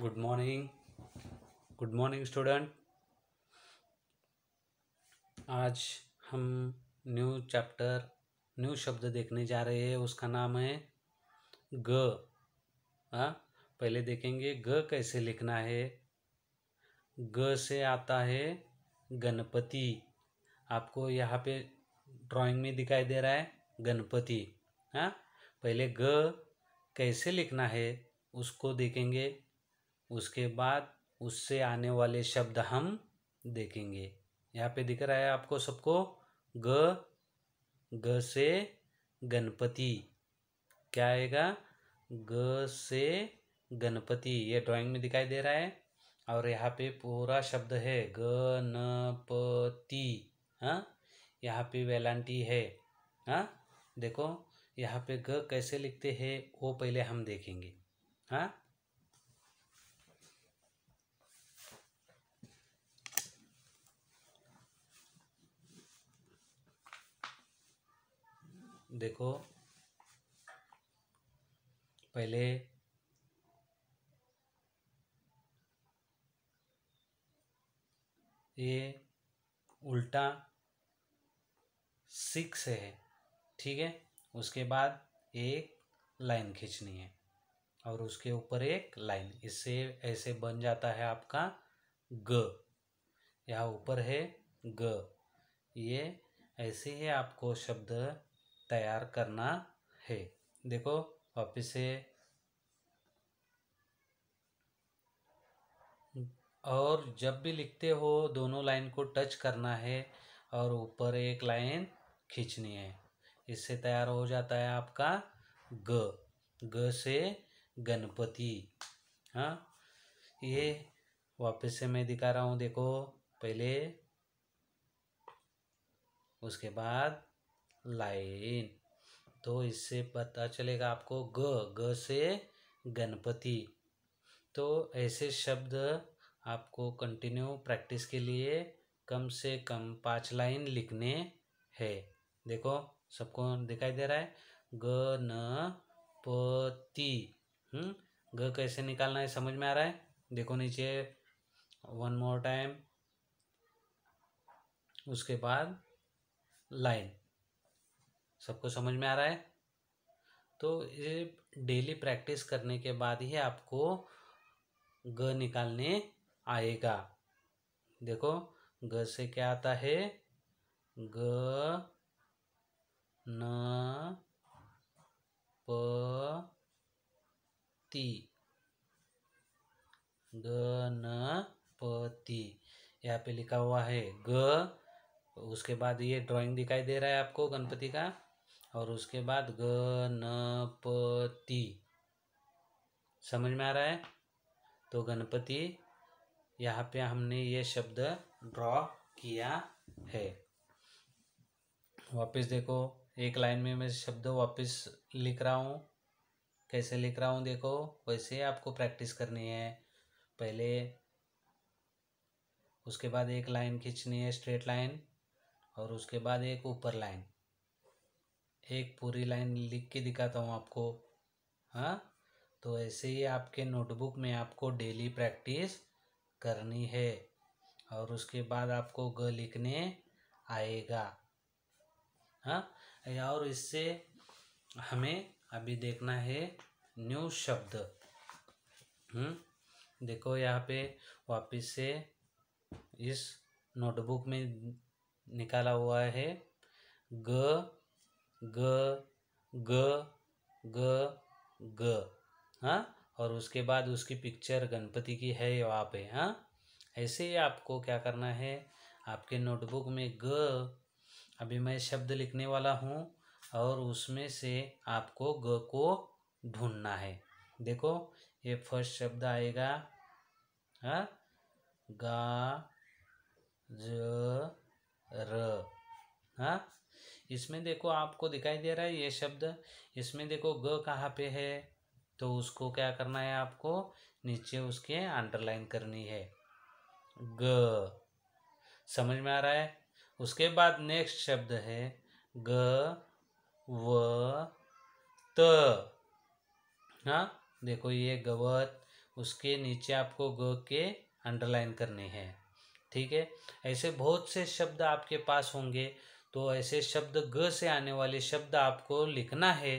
Good morning good morning student आज हम new chapter new शब्द देखने जा रहे हैं उसका नाम है ग आ? पहले देखेंगे ग कैसे लिखना है ग से आता है गणपति आपको यहाँ पे ड्राइंग में दिखाई दे रहा है गणपति हाँ पहले ग कैसे लिखना है उसको देखेंगे उसके बाद उससे आने वाले शब्द हम देखेंगे यहाँ पे दिख रहा है आपको सबको ग ग से गणपति क्या आएगा ग से गणपति ये ड्राइंग में दिखाई दे रहा है और यहाँ पे पूरा शब्द है ग गणपति हाँ यहाँ पे वेलांटी है हाँ देखो यहाँ पे ग कैसे लिखते हैं वो पहले हम देखेंगे हाँ देखो पहले ये उल्टा सिक्स है ठीक है उसके बाद एक लाइन खींचनी है और उसके ऊपर एक लाइन इससे ऐसे बन जाता है आपका ग यहाँ ऊपर है ग ये ऐसे ही आपको शब्द तैयार करना है देखो वापिस से और जब भी लिखते हो दोनों लाइन को टच करना है और ऊपर एक लाइन खींचनी है इससे तैयार हो जाता है आपका ग ग से गणपति हाँ ये वापस से मैं दिखा रहा हूँ देखो पहले उसके बाद लाइन तो इससे पता चलेगा आपको ग ग से गणपति तो ऐसे शब्द आपको कंटिन्यू प्रैक्टिस के लिए कम से कम पांच लाइन लिखने हैं देखो सबको दिखाई दे रहा है ग न पति हम्म, ग कैसे निकालना है समझ में आ रहा है देखो नीचे वन मोर टाइम उसके बाद लाइन सबको समझ में आ रहा है तो ये डेली प्रैक्टिस करने के बाद ही आपको ग निकालने आएगा देखो ग से क्या आता है ग न प ती ग न प ती यहाँ पे लिखा हुआ है ग उसके बाद ये ड्राइंग दिखाई दे रहा है आपको गणपति का और उसके बाद गणपति समझ में आ रहा है तो गणपति यहाँ पे हमने ये शब्द ड्रॉ किया है वापस देखो एक लाइन में मैं शब्द वापस लिख रहा हूँ कैसे लिख रहा हूँ देखो वैसे आपको प्रैक्टिस करनी है पहले उसके बाद एक लाइन खींचनी है स्ट्रेट लाइन और उसके बाद एक ऊपर लाइन एक पूरी लाइन लिख के दिखाता हूँ आपको हाँ तो ऐसे ही आपके नोटबुक में आपको डेली प्रैक्टिस करनी है और उसके बाद आपको ग लिखने आएगा हाँ और इससे हमें अभी देखना है न्यू शब्द हम्म देखो यहाँ पे वापस से इस नोटबुक में निकाला हुआ है ग ग ग ग ग हाँ और उसके बाद उसकी पिक्चर गणपति की है वहाँ पे हाँ ऐसे ही आपको क्या करना है आपके नोटबुक में ग अभी मैं शब्द लिखने वाला हूँ और उसमें से आपको ग को ढूंढना है देखो ये फर्स्ट शब्द आएगा हाँ गा ज र हाँ इसमें देखो आपको दिखाई दे रहा है ये शब्द इसमें देखो ग कहाँ पे है तो उसको क्या करना है आपको नीचे उसके अंडरलाइन करनी है ग समझ में आ रहा है उसके बाद नेक्स्ट शब्द है ग व त हाँ देखो ये गवत उसके नीचे आपको ग के अंडरलाइन करनी है ठीक है ऐसे बहुत से शब्द आपके पास होंगे तो ऐसे शब्द ग से आने वाले शब्द आपको लिखना है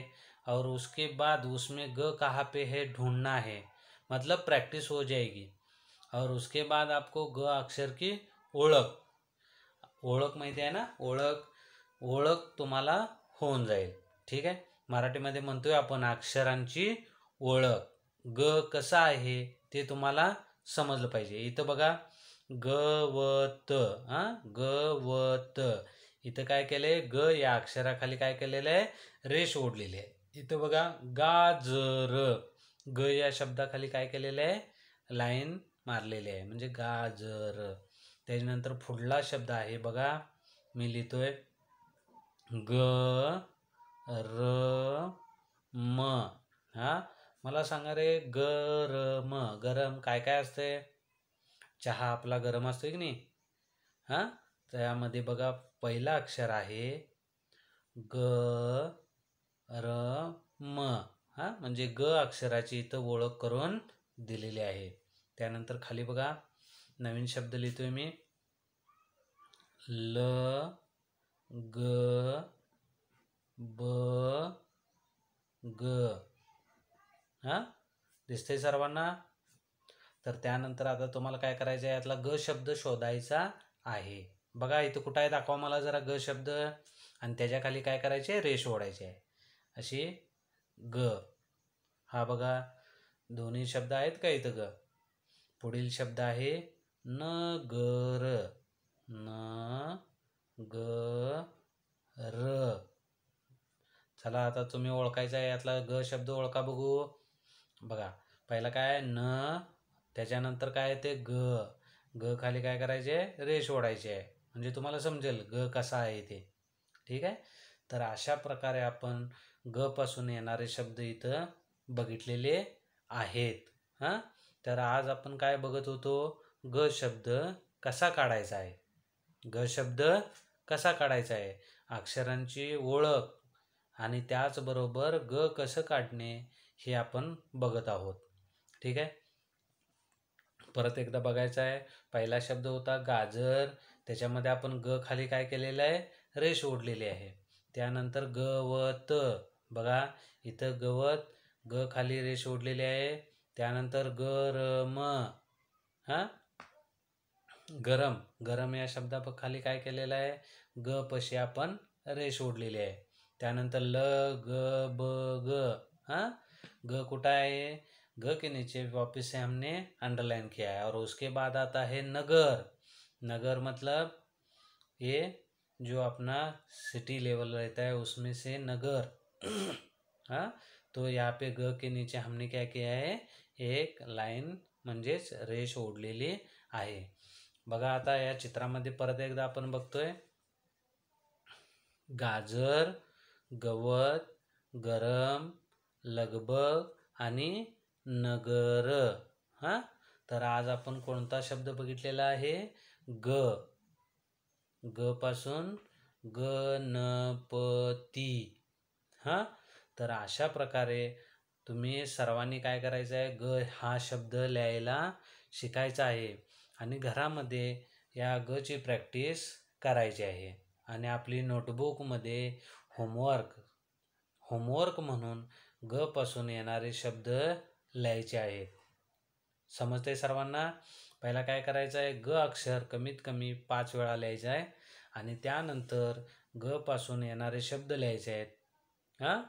और उसके बाद उसमें ग कहाँ पे है ढूंढना है मतलब प्रैक्टिस हो जाएगी और उसके बाद आपको ग अक्षर की ओळख ओळख माहिती आहे ना ओळख ओळख तुम्हाला होऊन जाईल ठीक आहे मराठीमध्ये म्हणतोय आपण अक्षरांची ओळख ग कसा आहे ते तुम्हाला समजलं पाहिजे इथं बघा ग व त ग व त इथं काय केलंय ग या अक्षराखाली काय केलेलं आहे रेष ओढलेली आहे इथं बघा गाजर ग या शब्दाखाली काय केलेलं आहे लाईन मारलेली आहे म्हणजे गाजर त्याच्यानंतर पुढला शब्द आहे बघा मी लिहितोय ग र म हा मला सांगा रे ग म गरम काय काय असते चहा आपला गरम असतो की नाही हा त्यामध्ये बघा पहिला अक्षर आहे ग र म हा म्हणजे ग अक्षराची इथं ओळख करून दिलेली आहे त्यानंतर खाली बघा नवीन शब्द लिहितोय मी ल ग ब ग हां दिसतंय सर्वांना तर त्यानंतर आता तुम्हाला काय करायचं आहे यातला ग शब्द शोधायचा आहे बघा इथं कुठं आहे दाखवा मला जरा ग शब्द आणि त्याच्याखाली काय करायचे रेश रेष ओढायचे आहे अशी ग हा बघा दोन्ही शब्द आहेत का इथं ग पुढील शब्द आहे न ग र न ग र चला आता तुम्ही ओळखायचा आहे यातला ग शब्द ओळखा बघू बघा पहिला काय न त्याच्यानंतर काय ते ग ग खाली काय करायचे रेष ओढायचे आहे म्हणजे तुम्हाला समजेल ग कसा आहे ते ठीक आहे तर अशा प्रकारे आपण ग पासून येणारे शब्द इथं बघितलेले आहेत हां तर आज आपण काय बघत होतो ग शब्द कसा काढायचा आहे ग शब्द कसा काढायचा आहे अक्षरांची ओळख आणि त्याचबरोबर ग कसं काढणे हे आपण बघत आहोत ठीक आहे परत एकदा बघायचं आहे पहिला शब्द होता गाजर त्याच्यामध्ये आपण ग खाली काय केलेलं आहे रेष ओढलेली आहे त्यानंतर ग व त बघा इथं गवत ग खाली रेष ओढलेली आहे त्यानंतर ग र म गरम गरम या शब्दा खाली काय केलेलं आहे ग पशी आपण रेष ओढलेली आहे त्यानंतर ल ग ब ग हा ग कुठं आहे ग के नीचे वापस हमने अंडरलाइन किया आहे और उसके बाद आता है नगर नगर मतलब ये जो अपना सिटी लेवल रहता है उसमें से नगर हाँ तो यहाँ पे ग के नीचे हमने क्या किया है एक लाइन म्हणजेच रेश ओढलेली आहे बघा आता या चित्रामध्ये परत एकदा आपण बघतोय गाजर गवत गरम लगबग आणि नगर हां तर आज आपण कोणता शब्द बघितलेला आहे ग ग पासून गणपती हां तर अशा प्रकारे तुम्ही सर्वांनी काय करायचं आहे ग हा शब्द लिहायला शिकायचा आहे आणि घरामध्ये या ग ची प्रॅक्टिस करायची आहे आणि आपली नोटबुकमध्ये होमवर्क होमवर्क म्हणून ग पासून येणारे शब्द लिहायचे आहेत समजते सर्वांना पहिला काय करायचं आहे ग अक्षर कमीत कमी पाच वेळा लिहायचं आहे आणि त्यानंतर ग पासून येणारे शब्द लिहायचे आहेत हां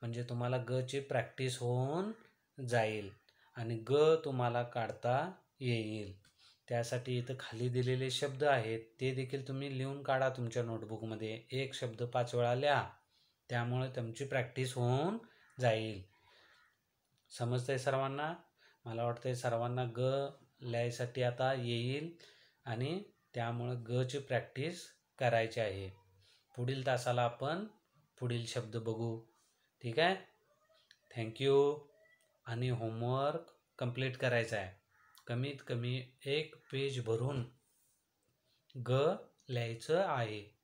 म्हणजे तुम्हाला ग ची प्रॅक्टिस होऊन जाईल आणि ग तुम्हाला काढता येईल त्यासाठी इथं खाली दिलेले शब्द आहेत ते देखील तुम्ही लिहून काढा तुमच्या नोटबुकमध्ये एक शब्द पाच वेळा लिहा त्यामुळे तुमची प्रॅक्टिस होऊन जाईल समजतंय सर्वांना मला वाटतं सर्वांना ग लिहायसाठी आता येईल आणि त्यामुळं गची प्रॅक्टिस करायची आहे पुढील तासाला आपण पुढील शब्द बघू ठीक आहे थँक्यू आणि होमवर्क कंप्लीट करायचा आहे कमीत कमी एक पेज भरून ग लिहायचं आहे